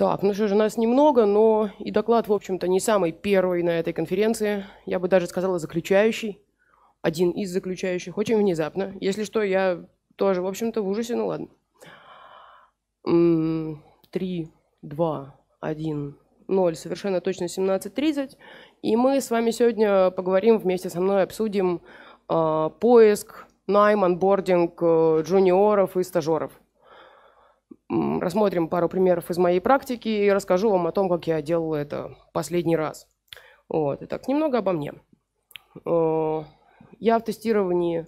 Так, ну что же, нас немного, но и доклад, в общем-то, не самый первый на этой конференции. Я бы даже сказала, заключающий. Один из заключающих, очень внезапно. Если что, я тоже, в общем-то, в ужасе, ну ладно. Три, два, один, ноль, совершенно точно 17.30. И мы с вами сегодня поговорим вместе со мной, обсудим э, поиск, найм, анбординг э, джуниоров и стажеров рассмотрим пару примеров из моей практики и расскажу вам о том, как я делала это последний раз. Вот. Итак, немного обо мне. Э, я в тестировании,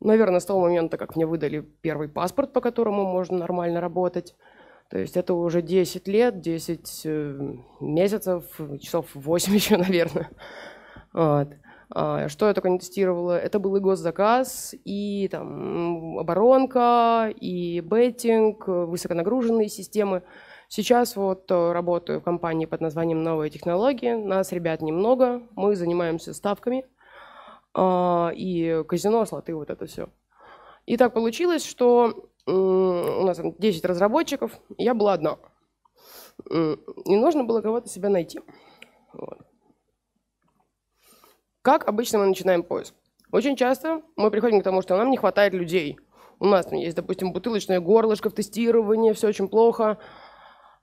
наверное, с того момента, как мне выдали первый паспорт, по которому можно нормально работать. То есть это уже 10 лет, 10 э, месяцев, часов 8 еще, наверное. Вот. А, что я только не тестировала? Это был и госзаказ, и там оборонка, и беттинг, э, высоконагруженные системы. Сейчас вот э, работаю в компании под названием «Новые технологии». Нас, ребят, немного. Мы занимаемся ставками а, и казино, слоты, вот это все. И так получилось, что у нас там 10 разработчиков, я была одна. Не нужно было кого-то себя найти. Вот. Как обычно мы начинаем поиск? Очень часто мы приходим к тому, что нам не хватает людей. У нас там есть, допустим, бутылочное горлышко в тестировании, все очень плохо.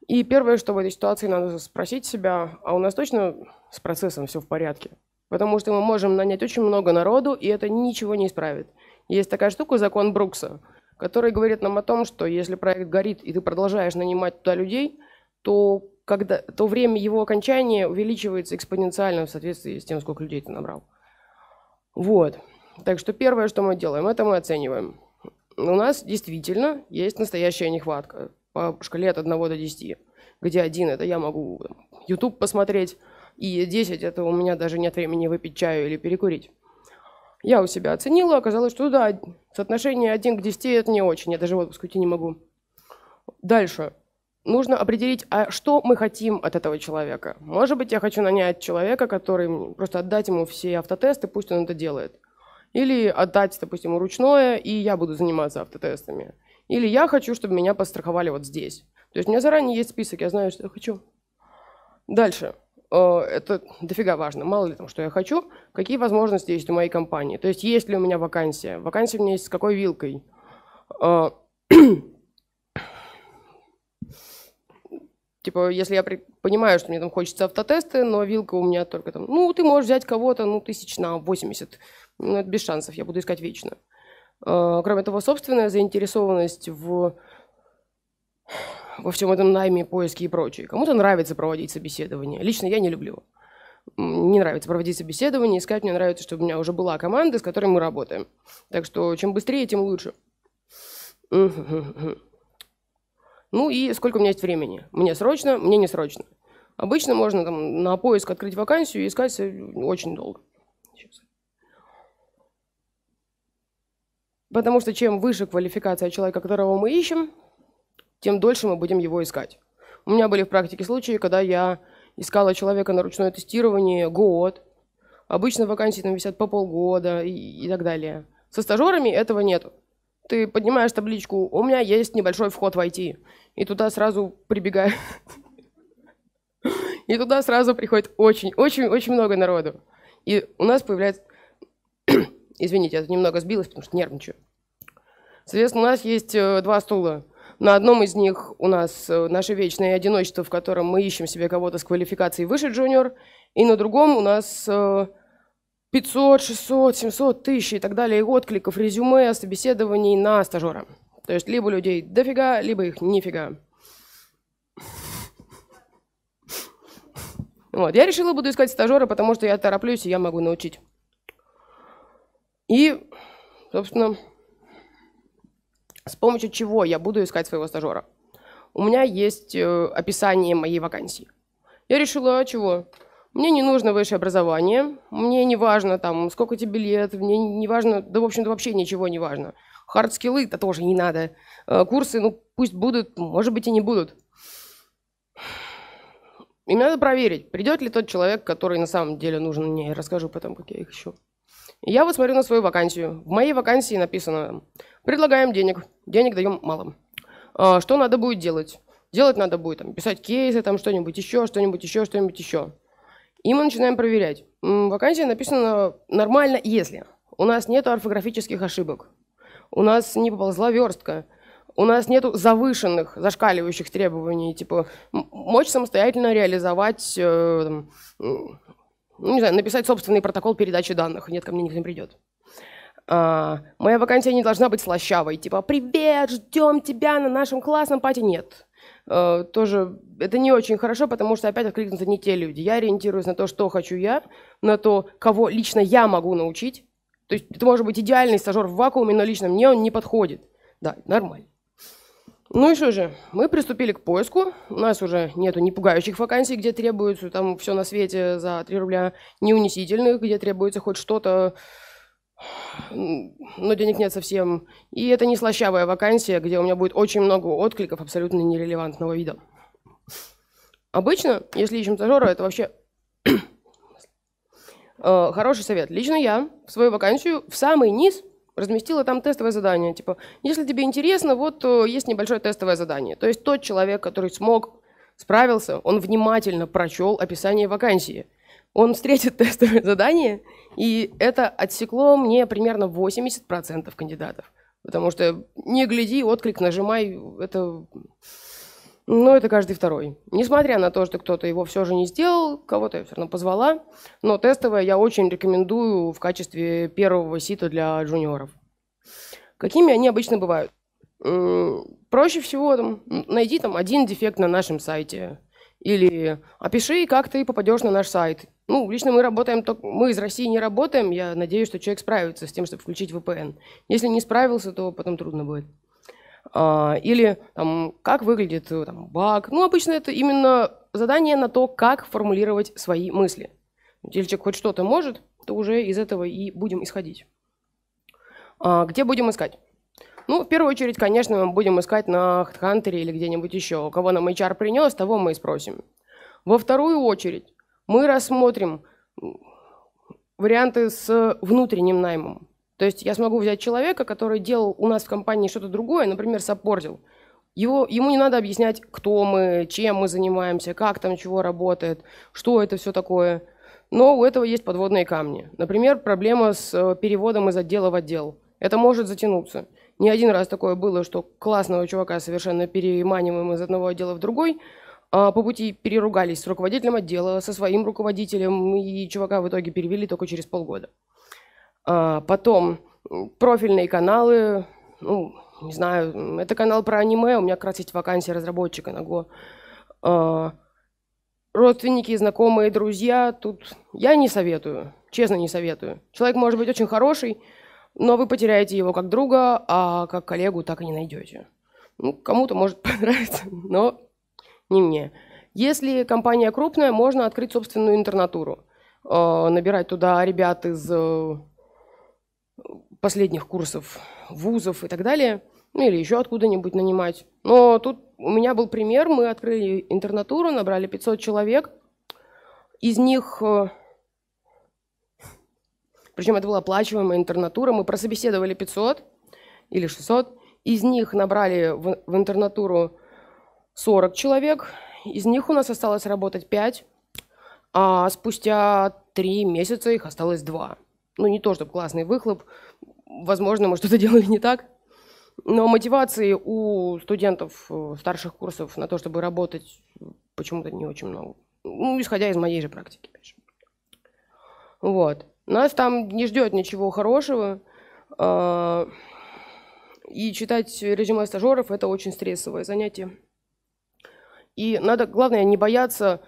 И первое, что в этой ситуации надо спросить себя, а у нас точно с процессом все в порядке? Потому что мы можем нанять очень много народу, и это ничего не исправит. Есть такая штука, закон Брукса, который говорит нам о том, что если проект горит, и ты продолжаешь нанимать туда людей, то когда, то время его окончания увеличивается экспоненциально в соответствии с тем, сколько людей ты набрал. Вот. Так что первое, что мы делаем, это мы оцениваем. У нас действительно есть настоящая нехватка по шкале от 1 до 10, где 1 это я могу YouTube посмотреть, и 10 это у меня даже нет времени выпить чаю или перекурить. Я у себя оценила, оказалось, что да, соотношение 1 к 10 это не очень, я даже в отпуск уйти не могу. Дальше нужно определить, а что мы хотим от этого человека. Может быть, я хочу нанять человека, который просто отдать ему все автотесты, пусть он это делает. Или отдать, допустим, ручное, и я буду заниматься автотестами. Или я хочу, чтобы меня постраховали вот здесь. То есть у меня заранее есть список, я знаю, что я хочу. Дальше. Э, это дофига важно. Мало ли там, что я хочу, какие возможности есть у моей компании. То есть есть ли у меня вакансия, вакансия у меня есть с какой вилкой э, Типа, если я при... понимаю, что мне там хочется автотесты, но вилка у меня только там, ну, ты можешь взять кого-то, ну, тысяч на 80. Ну, это без шансов, я буду искать вечно. А, кроме того, собственная заинтересованность в во всем этом найме, поиске и прочее. Кому-то нравится проводить собеседование. Лично я не люблю. Не нравится проводить собеседование, искать мне нравится, чтобы у меня уже была команда, с которой мы работаем. Так что чем быстрее, тем лучше. Ну и сколько у меня есть времени? Мне срочно, мне не срочно. Обычно можно там на поиск открыть вакансию и искать очень долго. Сейчас. Потому что чем выше квалификация человека, которого мы ищем, тем дольше мы будем его искать. У меня были в практике случаи, когда я искала человека на ручное тестирование год. Обычно вакансии там висят по полгода и, и так далее. Со стажерами этого нету ты поднимаешь табличку «У меня есть небольшой вход в IT», и туда сразу прибегает... И туда сразу приходит очень-очень-очень много народу. И у нас появляется... Извините, я немного сбилась, потому что нервничаю. Соответственно, у нас есть э, два стула. На одном из них у нас э, наше вечное одиночество, в котором мы ищем себе кого-то с квалификацией выше джуниор, и на другом у нас э, 500, 600, 700 тысяч и так далее откликов, резюме, собеседований на стажера. То есть либо людей дофига, либо их нифига. Вот. Я решила буду искать стажера, потому что я тороплюсь, и я могу научить. И, собственно, с помощью чего я буду искать своего стажера. У меня есть э, описание моей вакансии. Я решила, чего? Мне не нужно высшее образование, мне не важно, там, сколько тебе лет, мне не важно, да, в общем-то, вообще ничего не важно. хардскиллы это тоже не надо. Э, курсы, ну, пусть будут, может быть, и не будут. Им надо проверить, придет ли тот человек, который на самом деле нужен мне. Я расскажу потом, как я их ищу. Я вот смотрю на свою вакансию. В моей вакансии написано «Предлагаем денег». Денег даем мало. Э, что надо будет делать? Делать надо будет там, писать кейсы, там что-нибудь еще, что-нибудь еще, что-нибудь еще. И мы начинаем проверять. Вакансия написана нормально, если. У нас нет орфографических ошибок. У нас не поползла верстка. У нас нет завышенных, зашкаливающих требований. Типа, мочь самостоятельно реализовать, э, ну, не знаю, написать собственный протокол передачи данных. Нет, ко мне никто не придет. А, моя вакансия не должна быть слащавой. Типа, привет, ждем тебя на нашем классном пати. Нет. Э, тоже это не очень хорошо, потому что опять откликнутся не те люди. Я ориентируюсь на то, что хочу я, на то, кого лично я могу научить. То есть это может быть идеальный стажер в вакууме, но лично мне он не подходит. Да, нормально. Ну и что же, мы приступили к поиску. У нас уже нету не пугающих вакансий, где требуется там все на свете за 3 рубля, не унизительных, где требуется хоть что-то но денег нет совсем. И это не слащавая вакансия, где у меня будет очень много откликов абсолютно нерелевантного вида. Обычно, если ищем стажера, это вообще э, хороший совет. Лично я в свою вакансию в самый низ разместила там тестовое задание. Типа, если тебе интересно, вот э, есть небольшое тестовое задание. То есть тот человек, который смог, справился, он внимательно прочел описание вакансии. Он встретит тестовое задание – и это отсекло мне примерно 80% кандидатов. Потому что не гляди, отклик нажимай, это... Ну, это каждый второй. Несмотря на то, что кто-то его все же не сделал, кого-то я все равно позвала, но тестовое я очень рекомендую в качестве первого сита для джуниоров. Какими они обычно бывают? Проще всего там, найди там один дефект на нашем сайте. Или опиши, как ты попадешь на наш сайт. Ну, лично мы работаем, мы из России не работаем. Я надеюсь, что человек справится с тем, чтобы включить VPN. Если не справился, то потом трудно будет. А, или там, как выглядит э, там, баг. Ну, обычно это именно задание на то, как формулировать свои мысли. Если человек хоть что-то может, то уже из этого и будем исходить. А, где будем искать? Ну, в первую очередь, конечно, мы будем искать на HeadHunter или где-нибудь еще. Кого нам HR принес, того мы и спросим. Во вторую очередь, мы рассмотрим варианты с внутренним наймом. То есть я смогу взять человека, который делал у нас в компании что-то другое, например, саппортил. Его, ему не надо объяснять, кто мы, чем мы занимаемся, как там чего работает, что это все такое. Но у этого есть подводные камни. Например, проблема с э, переводом из отдела в отдел. Это может затянуться. Не один раз такое было, что классного чувака совершенно переманиваем из одного отдела в другой – а, по пути переругались с руководителем отдела, со своим руководителем, и чувака в итоге перевели только через полгода. А, потом профильные каналы, ну, не знаю, это канал про аниме, у меня как раз есть вакансия разработчика на Go. А, родственники, знакомые, друзья, тут я не советую, честно не советую. Человек может быть очень хороший, но вы потеряете его как друга, а как коллегу так и не найдете. Ну, кому-то может понравиться, но не мне. Если компания крупная, можно открыть собственную интернатуру. Э, набирать туда ребят из э, последних курсов вузов и так далее. Ну или еще откуда-нибудь нанимать. Но тут у меня был пример. Мы открыли интернатуру, набрали 500 человек. Из них э, причем это была оплачиваемая интернатура. Мы прособеседовали 500 или 600. Из них набрали в, в интернатуру 40 человек. Из них у нас осталось работать 5, а спустя 3 месяца их осталось 2. Ну, не то, чтобы классный выхлоп. Возможно, мы что-то делали не так. Но мотивации у студентов э, старших курсов на то, чтобы работать, почему-то не очень много. Ну, исходя из моей же практики, опять же. Вот. Нас там не ждет ничего хорошего. А, и читать резюме стажеров – это очень стрессовое занятие. И надо, главное, не бояться.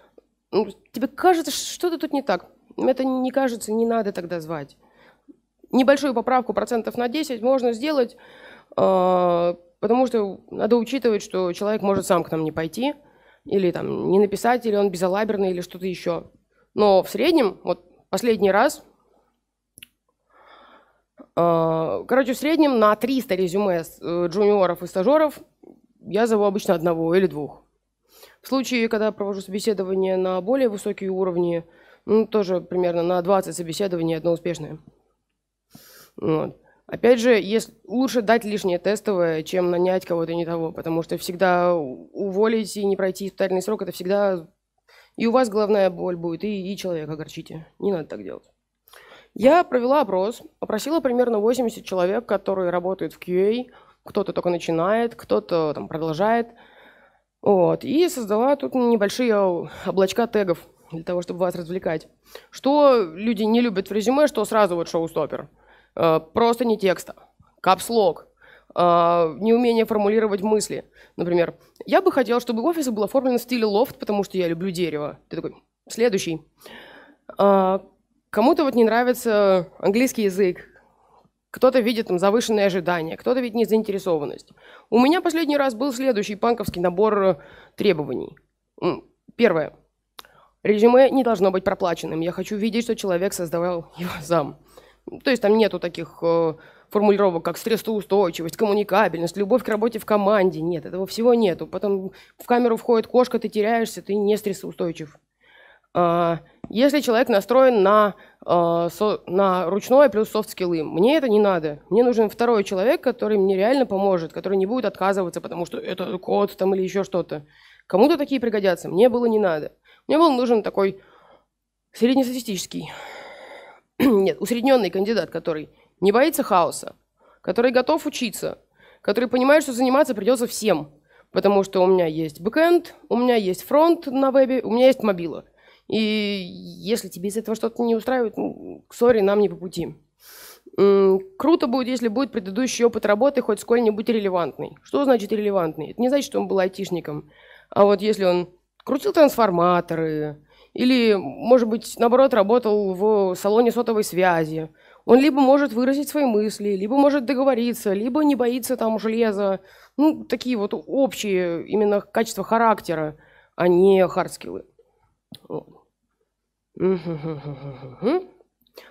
Ну, тебе кажется, что-то тут не так. Это не кажется, не надо тогда звать. Небольшую поправку процентов на 10 можно сделать, а, потому что надо учитывать, что человек может сам к нам не пойти, или там не написать, или он безалаберный, или что-то еще. Но в среднем, вот последний раз, а, короче, в среднем на 300 резюме э, джуниоров и стажеров я зову обычно одного или двух. В случае, когда я провожу собеседование на более высокие уровни, ну, тоже примерно на 20 собеседований одно успешное. Вот. Опять же, если, лучше дать лишнее тестовое, чем нанять кого-то не того, потому что всегда уволить и не пройти испытательный срок, это всегда и у вас головная боль будет, и, и человека огорчите. Не надо так делать. Я провела опрос, опросила примерно 80 человек, которые работают в QA, кто-то только начинает, кто-то там продолжает – вот. И создала тут небольшие облачка тегов для того, чтобы вас развлекать. Что люди не любят в резюме, что сразу вот шоу стоппер э, Просто не текста. Капслог. Э, неумение формулировать мысли. Например, я бы хотел, чтобы офис был оформлен в стиле лофт, потому что я люблю дерево. Ты такой, следующий. Э, кому-то вот не нравится английский язык, кто-то видит там завышенные ожидания, кто-то видит незаинтересованность. У меня последний раз был следующий панковский набор э, требований. Первое. Резюме не должно быть проплаченным. Я хочу видеть, что человек создавал его сам. То есть там нету таких э, формулировок, как стрессоустойчивость, коммуникабельность, любовь к работе в команде. Нет, этого всего нету. Потом в камеру входит кошка, ты теряешься, ты не стрессоустойчив. А, если человек настроен на а, на ручное плюс софт-скиллы. Мне это не надо. Мне нужен второй человек, который мне реально поможет, который не будет отказываться, потому что это код там или еще что-то. Кому-то такие пригодятся. Мне было не надо. Мне был нужен такой среднестатистический, нет, усредненный кандидат, который не боится хаоса, который готов учиться, который понимает, что заниматься придется всем, потому что у меня есть бэкэнд, у меня есть фронт на вебе, у меня есть мобила – и если тебе из этого что-то не устраивает, ну, сори, нам не по пути. Круто будет, если будет предыдущий опыт работы хоть сколь-нибудь релевантный. Что значит релевантный? Это не значит, что он был айтишником. А вот если он крутил трансформаторы, или, может быть, наоборот, работал в салоне сотовой связи, он либо может выразить свои мысли, либо может договориться, либо не боится там железа. Ну, такие вот общие именно качества характера, а не хардскиллы.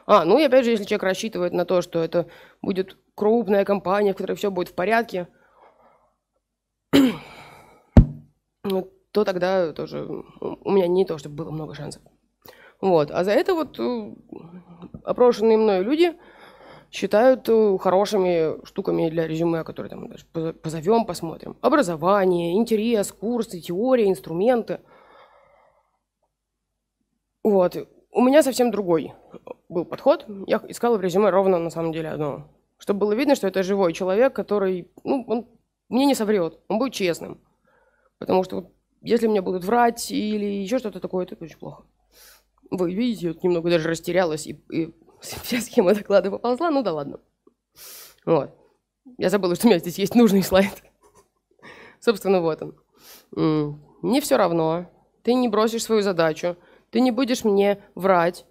А, ну и опять же, если человек рассчитывает на то, что это будет крупная компания, в которой все будет в порядке, ну, то тогда тоже у меня не то, чтобы было много шансов. Вот. А за это вот э, опрошенные мною люди считают э, хорошими штуками для резюме, которые там даже позовем, посмотрим. Образование, интерес, курсы, теория, инструменты – вот. У меня совсем другой был подход. Я искала в резюме ровно, на самом деле, одно. Чтобы было видно, что это живой человек, который, ну, он мне не соврет, он будет честным. Потому что вот, если мне будут врать или еще что-то такое, это очень плохо. Вы видите, я немного даже растерялась, и, и вся схема доклада поползла, ну да ладно. Вот. Я забыла, что у меня здесь есть нужный слайд. Собственно, вот он. Не все равно. Ты не бросишь свою задачу ты не будешь мне врать.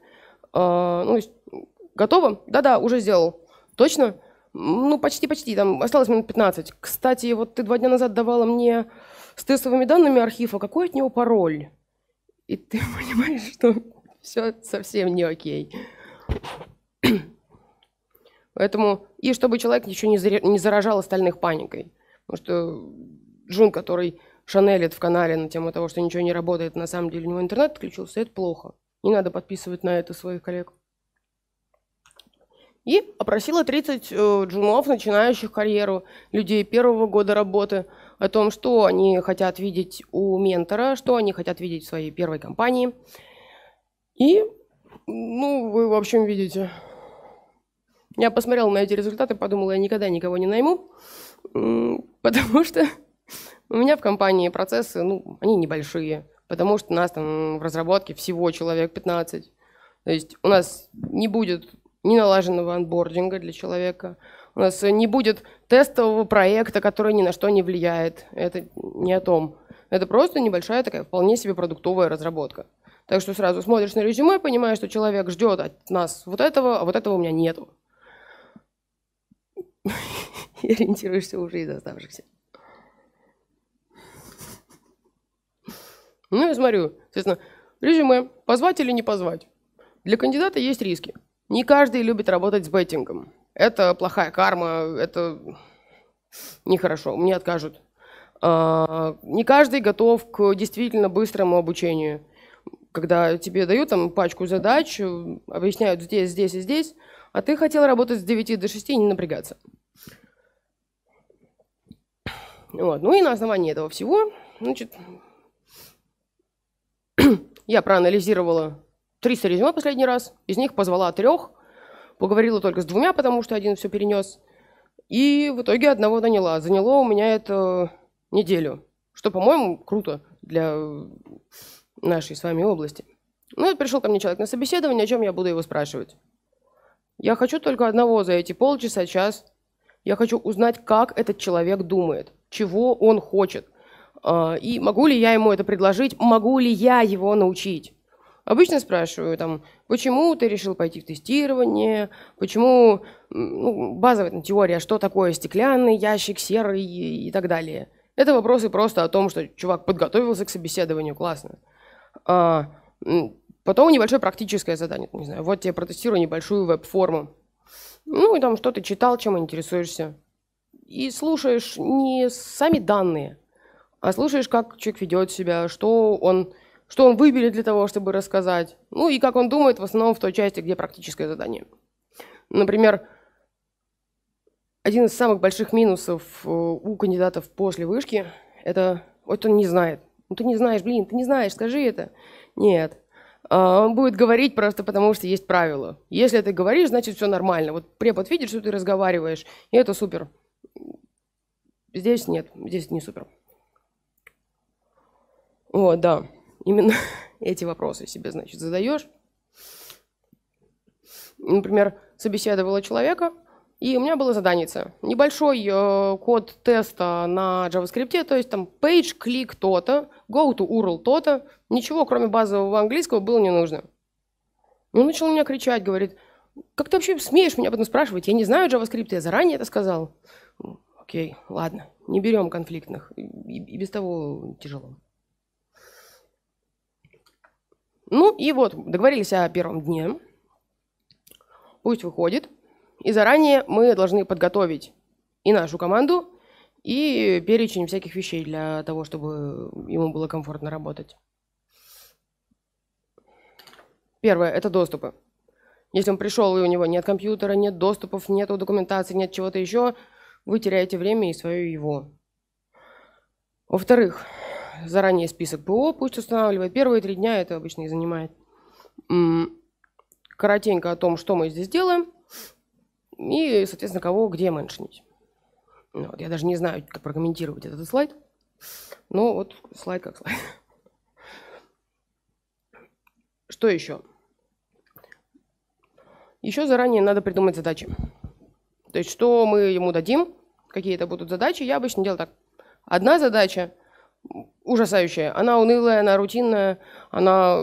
Э, ну, готово? Да-да, уже сделал. Точно? Ну, почти-почти, там осталось минут 15. Кстати, вот ты два дня назад давала мне с тестовыми данными архива, какой от него пароль? И ты понимаешь, что все совсем не окей. Поэтому, и чтобы человек ничего не, заражал остальных паникой. Потому что Джун, который шанелит в канале на тему того, что ничего не работает, на самом деле у него интернет отключился, это плохо. Не надо подписывать на это своих коллег. И опросила 30 э, джунов, начинающих карьеру, людей первого года работы, о том, что они хотят видеть у ментора, что они хотят видеть в своей первой компании. И, ну, вы, в общем, видите. Я посмотрела на эти результаты, подумала, я никогда никого не найму, потому что у меня в компании процессы, ну, они небольшие, потому что нас там в разработке всего человек 15. То есть у нас не будет ни налаженного анбординга для человека, у нас не будет тестового проекта, который ни на что не влияет. Это не о том. Это просто небольшая такая вполне себе продуктовая разработка. Так что сразу смотришь на резюме, понимаешь, что человек ждет от нас вот этого, а вот этого у меня нету. И ориентируешься уже из оставшихся. Ну, я смотрю, соответственно, резюме, позвать или не позвать. Для кандидата есть риски. Не каждый любит работать с беттингом. Это плохая карма, это нехорошо, мне откажут. А, не каждый готов к действительно быстрому обучению. Когда тебе дают там пачку задач, объясняют здесь, здесь и здесь, а ты хотел работать с 9 до 6 и не напрягаться. Вот. Ну и на основании этого всего, значит, я проанализировала три резюме последний раз, из них позвала трех, поговорила только с двумя, потому что один все перенес, и в итоге одного наняла. Заняло у меня это неделю, что, по-моему, круто для э, нашей с вами области. Ну, вот пришел ко мне человек на собеседование, о чем я буду его спрашивать. Я хочу только одного за эти полчаса, час. Я хочу узнать, как этот человек думает, чего он хочет. А, и могу ли я ему это предложить? Могу ли я его научить? Обычно спрашиваю, там, почему ты решил пойти в тестирование, почему ну, базовая теория, что такое стеклянный ящик, серый и, и так далее. Это вопросы просто о том, что чувак подготовился к собеседованию, классно. А, потом небольшое практическое задание, не знаю, вот тебе протестирую небольшую веб-форму. Ну и там что ты читал, чем интересуешься. И слушаешь не сами данные, а слушаешь, как человек ведет себя, что он, что он выбери для того, чтобы рассказать. Ну и как он думает, в основном в той части, где практическое задание. Например, один из самых больших минусов э, у кандидатов после вышки – это вот он не знает. Ну ты не знаешь, блин, ты не знаешь, скажи это. Нет. А, он будет говорить просто потому, что есть правила. Если ты говоришь, значит все нормально. Вот препод видит, что ты разговариваешь, и это супер. Здесь нет, здесь не супер. Вот, да, именно эти вопросы себе, значит, задаешь. Например, собеседовала человека, и у меня была заданица. Небольшой э, код теста на JavaScript, то есть там page click то-то, go to URL то-то. Ничего, кроме базового английского, было не нужно. он ну, начал меня кричать, говорит, как ты вообще смеешь меня об этом спрашивать? Я не знаю JavaScript, я заранее это сказал. Окей, ладно, не берем конфликтных, и, и без того тяжело. Ну и вот, договорились о первом дне. Пусть выходит. И заранее мы должны подготовить и нашу команду, и перечень всяких вещей для того, чтобы ему было комфортно работать. Первое – это доступы. Если он пришел, и у него нет компьютера, нет доступов, нет документации, нет чего-то еще, вы теряете время и свое его. Во-вторых, заранее список ПО, пусть устанавливает. Первые три дня это обычно и занимает. Коротенько о том, что мы здесь делаем и, соответственно, кого где меншнить. Ну вот, я даже не знаю, как прокомментировать этот слайд. Но вот слайд как слайд. Что еще? Еще заранее надо придумать задачи. То есть, что мы ему дадим, какие это будут задачи. Я обычно делаю так. Одна задача ужасающая. Она унылая, она рутинная, она,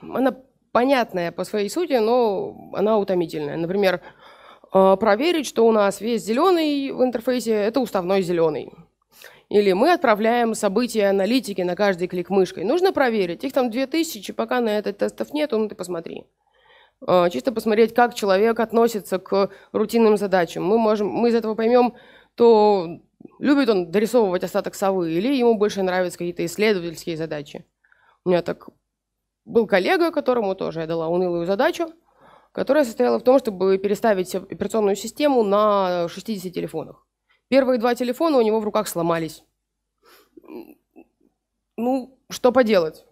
она понятная по своей сути, но она утомительная. Например, а, проверить, что у нас весь зеленый в интерфейсе – это уставной зеленый. Или мы отправляем события аналитики на каждый клик мышкой. Нужно проверить. Их там 2000, пока на этот тестов нет, ну ты посмотри. А, чисто посмотреть, как человек относится к рутинным задачам. Мы, можем, мы из этого поймем, то любит он дорисовывать остаток совы, или ему больше нравятся какие-то исследовательские задачи. У меня так был коллега, которому тоже я дала унылую задачу, которая состояла в том, чтобы переставить операционную систему на 60 телефонах. Первые два телефона у него в руках сломались. Ну, что поделать?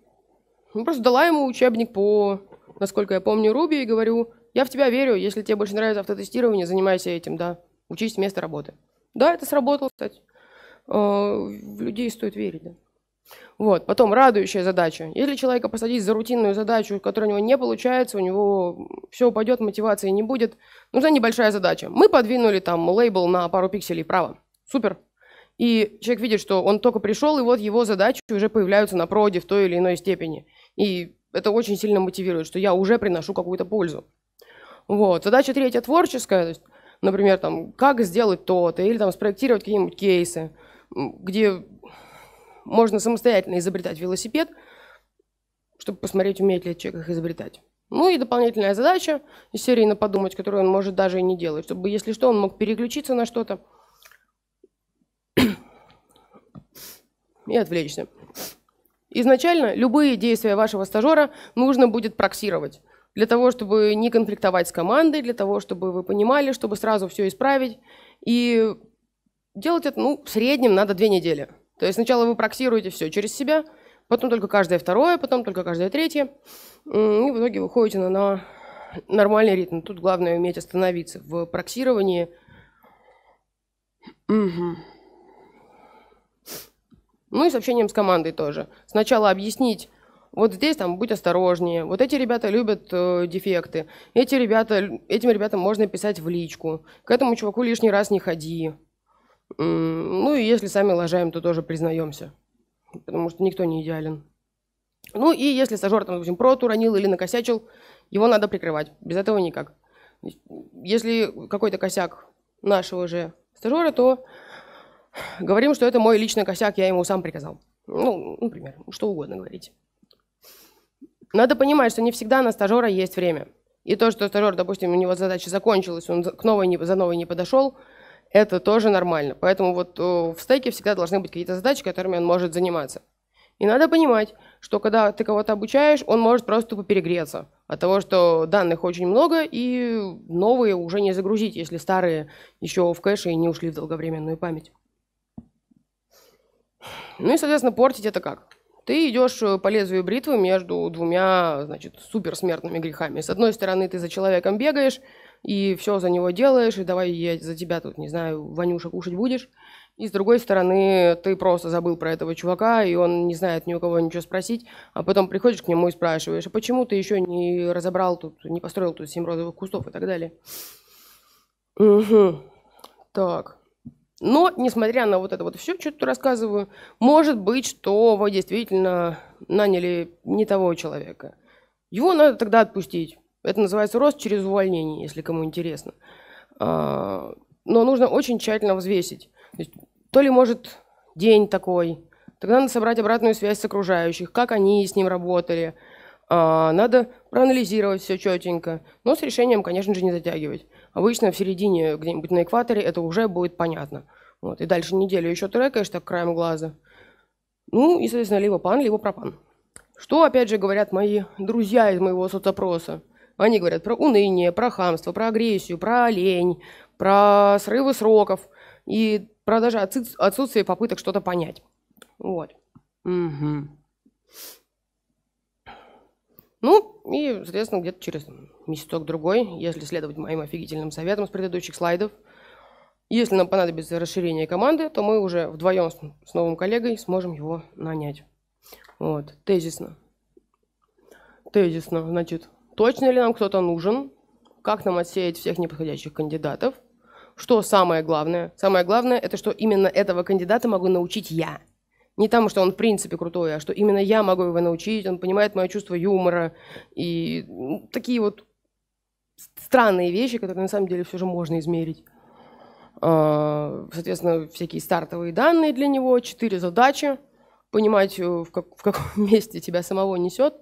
Ну, просто дала ему учебник по, насколько я помню, Руби и говорю, я в тебя верю, если тебе больше нравится автотестирование, занимайся этим, да, учись вместо работы. Да, это сработало, кстати. Э, в людей стоит верить, да. Вот. Потом радующая задача. Если человека посадить за рутинную задачу, которая у него не получается, у него все упадет, мотивации не будет. Нужна небольшая задача. Мы подвинули там лейбл на пару пикселей вправо. Супер. И человек видит, что он только пришел, и вот его задачи уже появляются на проде в той или иной степени. И это очень сильно мотивирует, что я уже приношу какую-то пользу. Вот. Задача третья творческая. То есть например, там, как сделать то-то, или там спроектировать какие-нибудь кейсы, где можно самостоятельно изобретать велосипед, чтобы посмотреть, умеет ли человек их изобретать. Ну и дополнительная задача из серии «На подумать», которую он может даже и не делать, чтобы, если что, он мог переключиться на что-то и отвлечься. Изначально любые действия вашего стажера нужно будет проксировать для того, чтобы не конфликтовать с командой, для того, чтобы вы понимали, чтобы сразу все исправить. И делать это, ну, в среднем надо две недели. То есть сначала вы проксируете все через себя, потом только каждое второе, потом только каждое третье. И в итоге вы ходите на, на нормальный ритм. Тут главное уметь остановиться в проксировании. Угу. Ну и с общением с командой тоже. Сначала объяснить, вот здесь там будь осторожнее, вот эти ребята любят э, дефекты, эти ребята, этим ребятам можно писать в личку, к этому чуваку лишний раз не ходи. Ну и если сами лажаем, то тоже признаемся, потому что никто не идеален. Ну и если стажер, там, допустим, прот уронил или накосячил, его надо прикрывать, без этого никак. Если какой-то косяк нашего же стажера, то говорим, что это мой личный косяк, я ему сам приказал. Ну, например, что угодно говорить. Надо понимать, что не всегда на стажера есть время. И то, что стажер, допустим, у него задача закончилась, он к новой не, за новой не подошел, это тоже нормально. Поэтому вот э, в стейке всегда должны быть какие-то задачи, которыми он может заниматься. И надо понимать, что когда ты кого-то обучаешь, он может просто тупо перегреться от того, что данных очень много, и новые уже не загрузить, если старые еще в кэше и не ушли в долговременную память. Ну и, соответственно, портить это как? Ты идешь э, по лезвию бритвы между двумя, значит, суперсмертными грехами. С одной стороны, ты за человеком бегаешь, и все за него делаешь, и давай я за тебя тут, не знаю, Ванюша кушать будешь. И с другой стороны, ты просто забыл про этого чувака, и он не знает ни у кого ничего спросить, а потом приходишь к нему и спрашиваешь, а почему ты еще не разобрал тут, не построил тут семь розовых кустов и так далее. Угу. Так. Но, несмотря на вот это вот все, что-то рассказываю, может быть, что вы действительно наняли не того человека. Его надо тогда отпустить. Это называется рост через увольнение, если кому интересно. А, но нужно очень тщательно взвесить. То, есть, то ли может день такой, тогда надо собрать обратную связь с окружающих, как они с ним работали. А, надо проанализировать все четенько, но с решением, конечно же, не затягивать. Обычно в середине, где-нибудь на экваторе, это уже будет понятно. Вот. И дальше неделю еще трекаешь так краем глаза. Ну и, соответственно, либо пан, либо пропан. Что, опять же, говорят мои друзья из моего соцопроса? Они говорят про уныние, про хамство, про агрессию, про лень, про срывы сроков и про даже отсутствие попыток что-то понять. Вот. Угу. Ну, и, соответственно, где-то через месяцок-другой, если следовать моим офигительным советам с предыдущих слайдов, если нам понадобится расширение команды, то мы уже вдвоем с новым коллегой сможем его нанять. Вот, тезисно. Тезисно, значит, точно ли нам кто-то нужен, как нам отсеять всех неподходящих кандидатов, что самое главное? Самое главное – это что именно этого кандидата могу научить я – не потому, что он в принципе крутой, а что именно я могу его научить, он понимает мое чувство юмора и ну, такие вот странные вещи, которые на самом деле все же можно измерить. А, соответственно, всякие стартовые данные для него, четыре задачи, понимать, э, в, как, в каком месте тебя самого несет,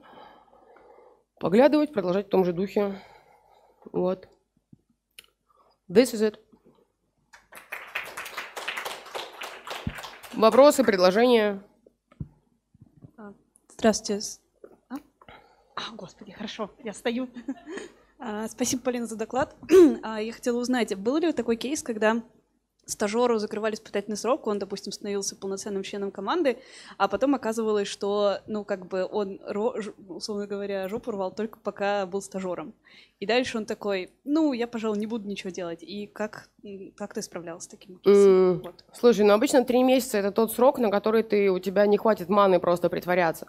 поглядывать, продолжать в том же духе. Вот. This is it. Вопросы, предложения? Здравствуйте. А? а, господи, хорошо, я стою. А, спасибо, Полина, за доклад. А, я хотела узнать, был ли такой кейс, когда стажеру закрывали испытательный срок, он, допустим, становился полноценным членом команды, а потом оказывалось, что, ну, как бы он, условно говоря, жопу рвал только пока был стажером. И дальше он такой, ну, я, пожалуй, не буду ничего делать. И как, как ты справлялась с таким? Mm. Вот. Слушай, ну, обычно три месяца — это тот срок, на который ты, у тебя не хватит маны просто притворяться.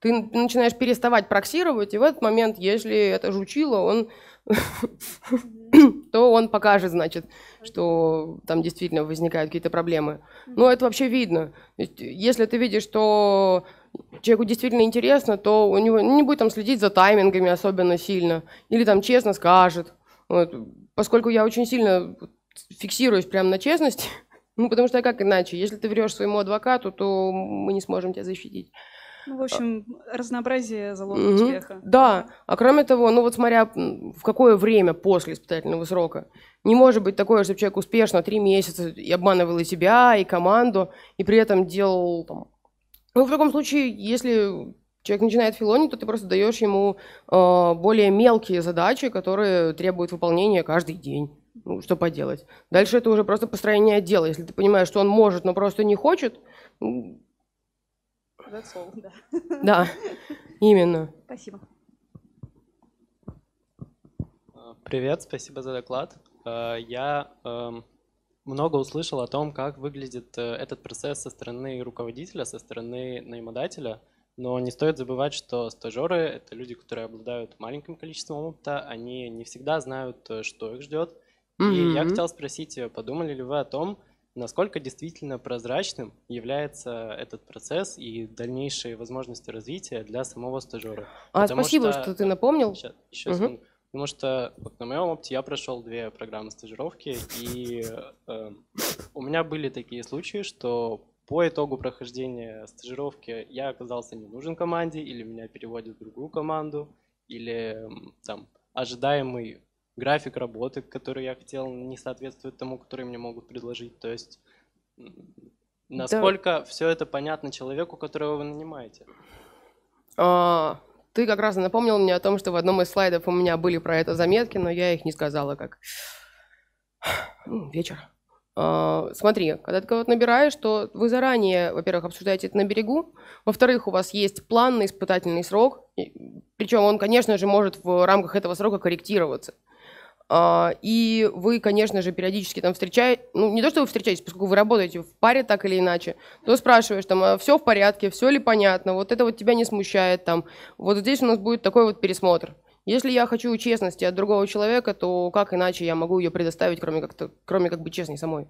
Ты начинаешь переставать проксировать, и в этот момент, если это жучило, он то он покажет, значит, что там действительно возникают какие-то проблемы. Ну, это вообще видно. Если ты видишь, что человеку действительно интересно, то у него не будет там следить за таймингами особенно сильно. Или там честно скажет. Вот. Поскольку я очень сильно фиксируюсь прямо на честности, ну, потому что как иначе? Если ты врешь своему адвокату, то мы не сможем тебя защитить. Ну, в общем, разнообразие залог угу. успеха. Да. А кроме того, ну вот смотря в какое время после испытательного срока, не может быть такое, чтобы человек успешно три месяца и обманывал и себя, и команду, и при этом делал там... Ну, в таком случае, если человек начинает филонить, то ты просто даешь ему э, более мелкие задачи, которые требуют выполнения каждый день. Ну, что поделать. Дальше это уже просто построение отдела. Если ты понимаешь, что он может, но просто не хочет, That's all, да. Да, именно. Спасибо. Привет, спасибо за доклад. Э, я эм, много услышал о том, как выглядит э, этот процесс со стороны руководителя, со стороны наимодателя, но не стоит забывать, что стажеры — это люди, которые обладают маленьким количеством опыта, они не всегда знают, э, что их ждет. Mm-hmm. И я хотел спросить, подумали ли вы о том, насколько действительно прозрачным является этот процесс и дальнейшие возможности развития для самого стажера. А, спасибо, что, что ты напомнил. Сейчас, сейчас угу. Потому что вот на моем опыте я прошел две программы стажировки, и э, у меня были такие случаи, что по итогу прохождения стажировки я оказался не нужен команде, или меня переводят в другую команду, или там ожидаемый график работы, который я хотел, не соответствует тому, который мне могут предложить. То есть насколько да. все это понятно человеку, которого вы нанимаете? А, ты как раз напомнил мне о том, что в одном из слайдов у меня были про это заметки, но я их не сказала как. вечер. А, смотри, когда ты кого-то набираешь, то вы заранее, во-первых, обсуждаете это на берегу, во-вторых, у вас есть план на испытательный срок, причем он, конечно же, может в рамках этого срока корректироваться. А, и вы, конечно же, периодически там встречаете, ну, не то, что вы встречаетесь, поскольку вы работаете в паре так или иначе, то спрашиваешь там, а все в порядке, все ли понятно, вот это вот тебя не смущает там. Вот здесь у нас будет такой вот пересмотр. Если я хочу честности от другого человека, то как иначе я могу ее предоставить, кроме как, то кроме как бы честной самой?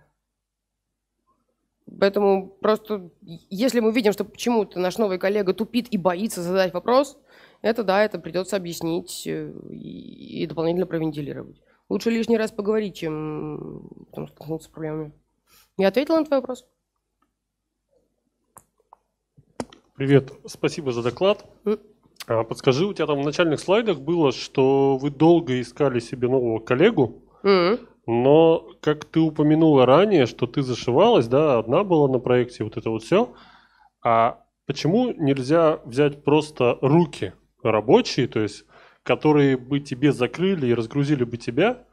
Поэтому просто, если мы видим, что почему-то наш новый коллега тупит и боится задать вопрос, это да, это придется объяснить э, и дополнительно провентилировать. Лучше лишний раз поговорить, чем там, столкнуться с проблемами. Я ответила на твой вопрос. Привет, спасибо за доклад. А подскажи, у тебя там в начальных слайдах было, что вы долго искали себе нового коллегу, mm но как ты упомянула ранее, что ты зашивалась, да, одна была на проекте, вот это вот все. А почему нельзя взять просто руки рабочие, то есть которые бы тебе закрыли и разгрузили бы тебя,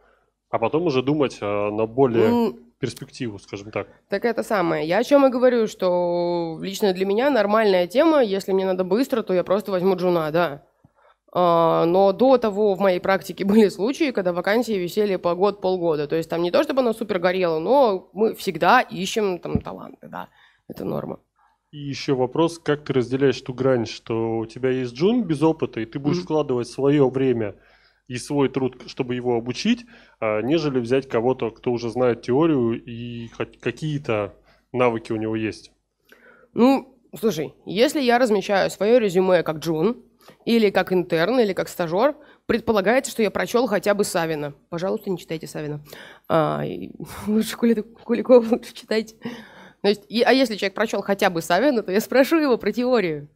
а потом уже думать э, на более ну, перспективу, скажем так. Так это самое. Я о чем и говорю, что лично для меня нормальная тема. Если мне надо быстро, то я просто возьму джуна, да. А, но до того в моей практике были случаи, когда вакансии висели по год-полгода. То есть там не то, чтобы оно супер горело, но мы всегда ищем там таланты, да. Это норма. И еще вопрос, как ты разделяешь ту грань, что у тебя есть джун без опыта, и ты будешь mm-hmm. вкладывать свое время и свой труд, чтобы его обучить, а, нежели взять кого-то, кто уже знает теорию и хоть какие-то навыки у него есть. Ну, слушай, если я размещаю свое резюме как джун, или как интерн, или как стажер, предполагается, что я прочел хотя бы Савина. Пожалуйста, не читайте Савина. А, лучше Куликова лучше читайте. То есть, и, а если человек прочел хотя бы Савина, то я спрошу его про теорию.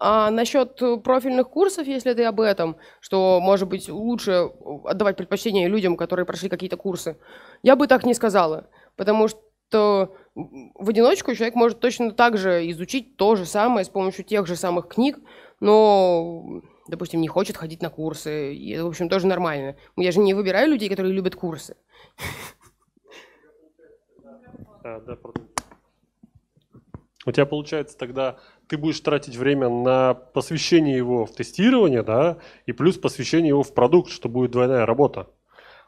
А насчет э, профильных курсов, если ты об этом, что, может быть, лучше э, отдавать предпочтение людям, которые прошли какие-то курсы, я бы так не сказала, потому что в одиночку человек может точно так же изучить то же самое с помощью тех же самых книг, но, допустим, не хочет ходить на курсы, и это, в общем, тоже нормально. Я же не выбираю людей, которые любят курсы. Э, да, У тебя получается тогда ты будешь тратить время на посвящение его в тестирование, да, и плюс посвящение его в продукт, что будет двойная работа.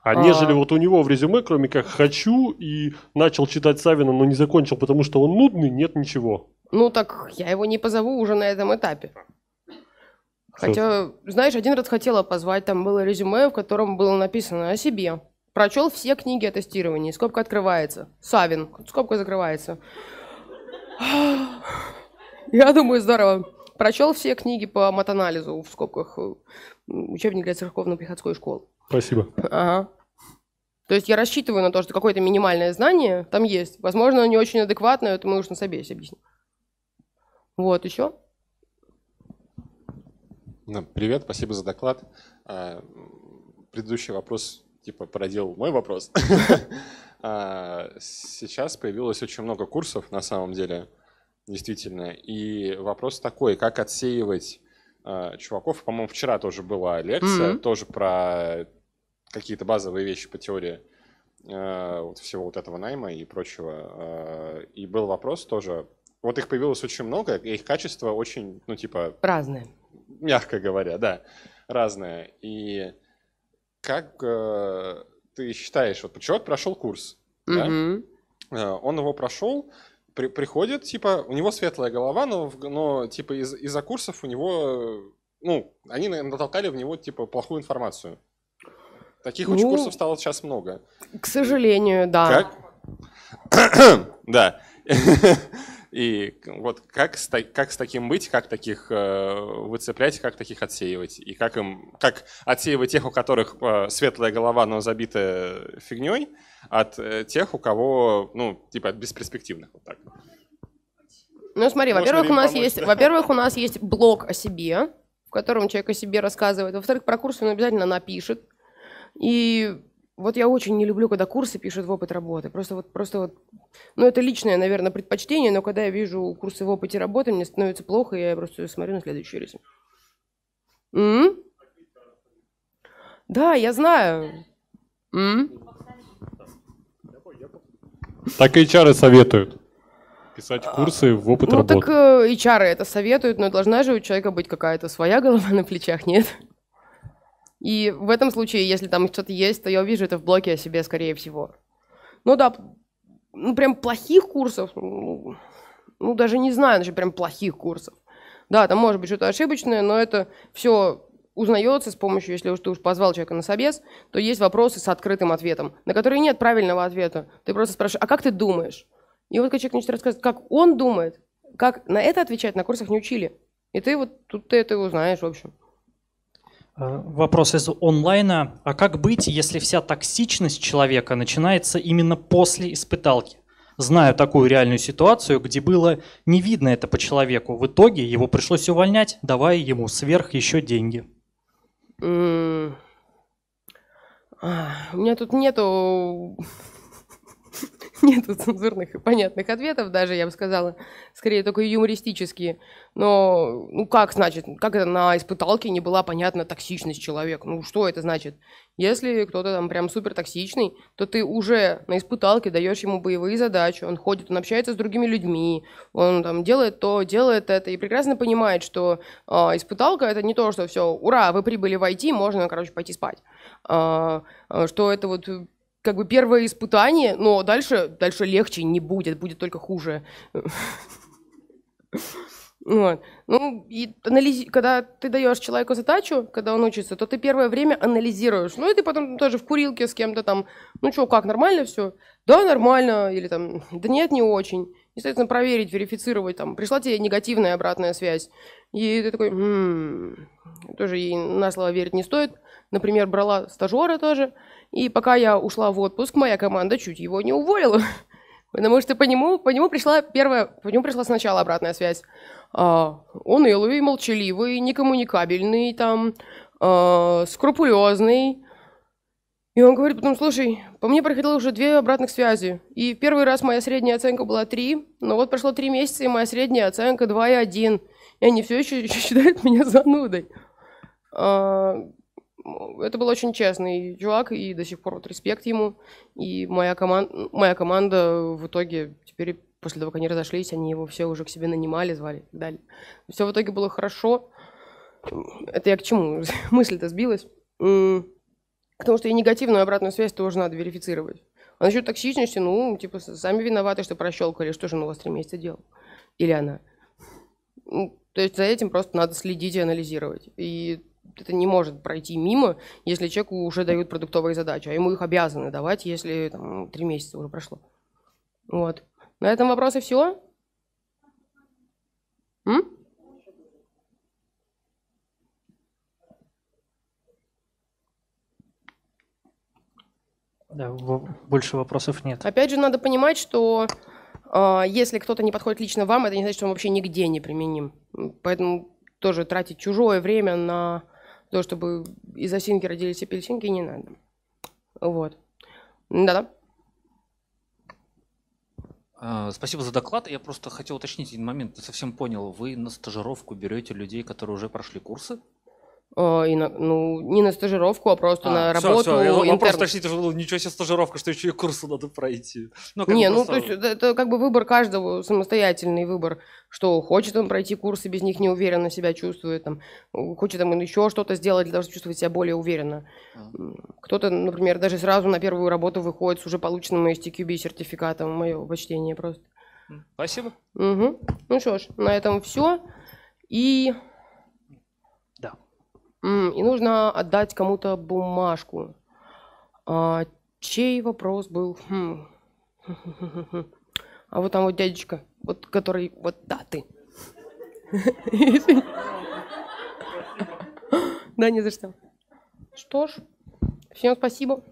А, а нежели вот у него в резюме, кроме как «хочу» и начал читать Савина, но не закончил, потому что он нудный, нет ничего. Ну так я его не позову уже на этом этапе. Хотя, знаешь, один раз хотела позвать, там было резюме, в котором было написано о себе. Прочел все книги о тестировании. Скобка открывается. Савин. Скобка закрывается. Я думаю, здорово. Прочел все книги по матанализу в скобках. Э, учебник для церковно-приходской школы. Спасибо. Ага. То есть я рассчитываю на то, что какое-то минимальное знание там есть. Возможно, оно не очень адекватное, это мы уж на собесе объясним. Вот, еще? Ну, привет, спасибо за доклад. А, предыдущий вопрос типа породил мой вопрос. А, сейчас появилось очень много курсов, на самом деле, действительно. И вопрос такой, как отсеивать а, чуваков. По-моему, вчера тоже была лекция, тоже про какие-то базовые вещи по теории а, всего вот этого найма и прочего. И был вопрос тоже. Вот их появилось очень много, и их качество очень, ну, типа... Разное. Мягко говоря, да, разное. И как э, ты считаешь, вот человек прошел курс, Mm-hmm. да? Э, он его прошел, при, приходит, типа, у него светлая голова, но, но типа из, из-за курсов у него, э, ну, они натолкали в него, типа, плохую информацию. Таких ну, курсов стало сейчас много. К сожалению, да. Как? да. И вот как, как с таким быть, как таких э, выцеплять, как таких отсеивать? И как, им, как отсеивать тех, у которых э, светлая голова, но забита фигней, от э, тех, у кого, ну, типа, бесперспективных. Вот так. Ну, смотри, ну, во-первых, у нас помочь, есть, да? во-первых, у нас есть блог о себе, в котором человек о себе рассказывает. Во-вторых, про курс он обязательно напишет. И вот я очень не люблю, когда курсы пишут в опыт работы. Просто вот, просто вот, ну это личное, наверное, предпочтение, но когда я вижу курсы в опыте работы, мне становится плохо, и я просто смотрю на следующий рисунок. Mm? Да, я знаю. Mm? Так и HR советуют. Писать а, курсы в опыт ну, работы. Ну э, так HR это советуют, но должна же у человека быть какая-то своя голова на плечах, нет? И в этом случае, если там что-то есть, то я увижу это в блоке о себе, скорее всего. Ну да, ну прям плохих курсов, ну, ну даже не знаю, даже прям плохих курсов. Да, там может быть что-то ошибочное, но это все узнается с помощью, если уж ты уж позвал человека на собес, то есть вопросы с открытым ответом, на которые нет правильного ответа. Ты просто спрашиваешь, а как ты думаешь? И вот когда человек начинает рассказывать, как он думает, как на это отвечать, на курсах не учили. И ты вот тут ты это узнаешь, в общем. Э, вопрос из онлайна. А как быть, если вся токсичность человека начинается именно после испыталки? Знаю такую реальную ситуацию, где было не видно это по человеку. В итоге его пришлось увольнять, давая ему сверх еще деньги. А, у меня тут нету нету цензурных и понятных ответов даже, я бы сказала, скорее только юмористические. Но, ну как значит, как это на испыталке не была понятна токсичность человека? Ну что это значит? Если кто-то там прям супер токсичный, то ты уже на испыталке даешь ему боевые задачи, он ходит, он общается с другими людьми, он там делает то, делает это, и прекрасно понимает, что э, испыталка это не то, что все, ура, вы прибыли в IT, можно, короче, пойти спать. Э, что это вот как бы первое испытание, но дальше, дальше легче не будет, будет только хуже. Вот. Ну, и анализ... когда ты даешь человеку задачу, когда он учится, то ты первое время анализируешь. Ну, и ты потом тоже в курилке с кем-то там, ну что, как, нормально все? Да, нормально, или там, да нет, не очень. И, соответственно, проверить, верифицировать, там, пришла тебе негативная обратная связь. И ты такой, м-м, тоже ей на слово верить не стоит например, брала стажера тоже. И пока я ушла в отпуск, моя команда чуть его не уволила. Потому что по нему, по нему пришла первая, по нему пришла сначала обратная связь. А, унылый, молчаливый, некоммуникабельный, там, а, скрупулезный. И он говорит потом, слушай, по мне проходило уже две обратных связи. И первый раз моя средняя оценка была 3, но вот прошло 3 месяца, и моя средняя оценка 2,1. И они все еще, еще считают меня занудой. А, это был очень честный чувак, и до сих пор вот респект ему. И моя, коман... моя команда в итоге теперь, после того, как они разошлись, они его все уже к себе нанимали, звали и так далее. Все в итоге было хорошо. Это я к чему? Мысль-то сбилась. Потому что и негативную обратную связь тоже надо верифицировать. А насчет токсичности, ну, типа, сами виноваты, что прощелкали, что же он у вас три месяца делал? Или она. То есть за этим просто надо следить и анализировать. И это не может пройти мимо, если человеку уже дают продуктовые задачи, а ему их обязаны давать, если там, три месяца уже прошло. Вот. На этом вопросы все? М? Да, больше вопросов нет. Опять же, надо понимать, что э, если кто-то не подходит лично вам, это не значит, что он вообще нигде не применим. Поэтому тоже тратить чужое время на то, чтобы из осинки родились апельсинки, не надо. Вот. Да-да. А, спасибо за доклад. Я просто хотел уточнить один момент. Не совсем понял. Вы на стажировку берете людей, которые уже прошли курсы? О, э, и на, ну, не на стажировку, а просто а, на работу. Все, все. Я интерн... вопрос точнее, что ну, ничего себе стажировка, что еще и курсы надо пройти. Ну, не, ну, просто... то есть э, это как бы выбор каждого, самостоятельный выбор, что хочет он пройти курсы, без них неуверенно себя чувствует, там, хочет там, он еще что-то сделать для того, чтобы чувствовать себя более уверенно. А. Кто-то, например, даже сразу на первую работу выходит с уже полученным STQB сертификатом, мое почтение просто. Спасибо. Угу. Ну что ж, на этом все. И и нужно отдать кому-то бумажку. А, чей вопрос был? Хм. А вот там вот дядечка, вот который, вот да, ты. Да, не за что. Что ж, всем спасибо.